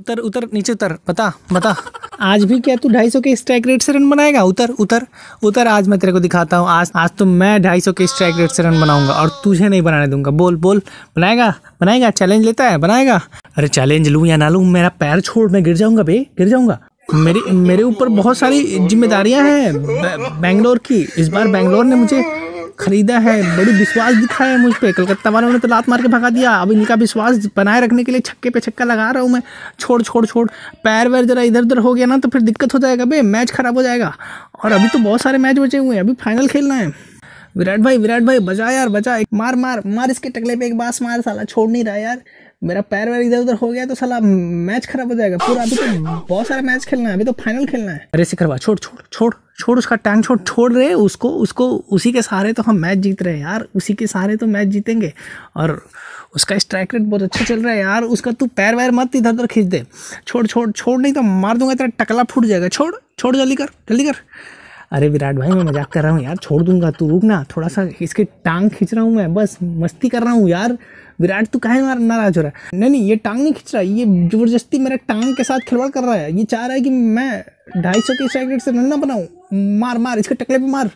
उतर उतर नीचे उतर बता बता आज भी क्या तू ढाई सौ के स्ट्राइक रेट से रन बनाएगा उतर उतर उतर आज मैं तेरे को दिखाता हूँ आज आज तो मैं ढाई सौ के स्ट्राइक रेट से रन बनाऊंगा और तुझे नहीं बनाने दूंगा बोल बोल बनाएगा बनाएगा चैलेंज लेता है बनाएगा अरे चैलेंज लू या ना लू मेरा पैर छोड़ मैं गिर जाऊंगा बे गिर जाऊंगा मेरे मेरे ऊपर बहुत सारी जिम्मेदारियां हैं बैंगलोर की इस बार बैंगलोर ने मुझे खरीदा है बड़ी विश्वास दिखा है मुझ पर कलकत्ता वालों ने तो लात मार के भगा दिया अब इनका विश्वास बनाए रखने के लिए छक्के पे छक्का लगा रहा हूँ मैं छोड़ छोड़ छोड़ पैर वैर जरा इधर उधर हो गया ना तो फिर दिक्कत हो जाएगा भाई मैच ख़राब हो जाएगा और अभी तो बहुत सारे मैच बचे हुए हैं अभी फाइनल खेलना है विराट भाई विराट भाई बचा यार बचा एक मार मार मार इसके टकले पे एक बास मार साला छोड़ नहीं रहा यार मेरा पैर वैर इधर उधर हो गया तो साला मैच खराब हो जाएगा पूरा अभी तो बहुत सारा मैच खेलना है अभी तो फाइनल खेलना है अरे सिखरवा छोड़ छोड़ छोड़ छोड़ उसका टैंक छोड़ छोड़ रहे उसको उसको उसी के सहारे तो हम मैच जीत रहे हैं यार उसी के सहारे तो मैच जीतेंगे और उसका स्ट्राइक रेट बहुत अच्छा चल रहा है यार उसका तू पैर वैर मत इधर उधर खींच दे छोड़ छोड़ छोड़ नहीं तो मार दूंगा तेरा टकला फूट जाएगा छोड़ छोड़ जल्दी कर जल्दी कर अरे विराट भाई मैं मजाक कर रहा हूँ यार छोड़ दूंगा तू रुक ना थोड़ा सा इसकी टांग खींच रहा हूँ मैं बस मस्ती कर रहा हूँ यार विराट तू कहे मार नाराज हो रहा है नहीं नहीं ये टांग नहीं खींच रहा ये ज़बरदस्ती मेरे टांग के साथ खिलवाड़ कर रहा है ये चाह रहा है कि मैं ढाई सौ के स्ट्राइक रेट से रन ना बनाऊँ मार मार इसके टकले पे मार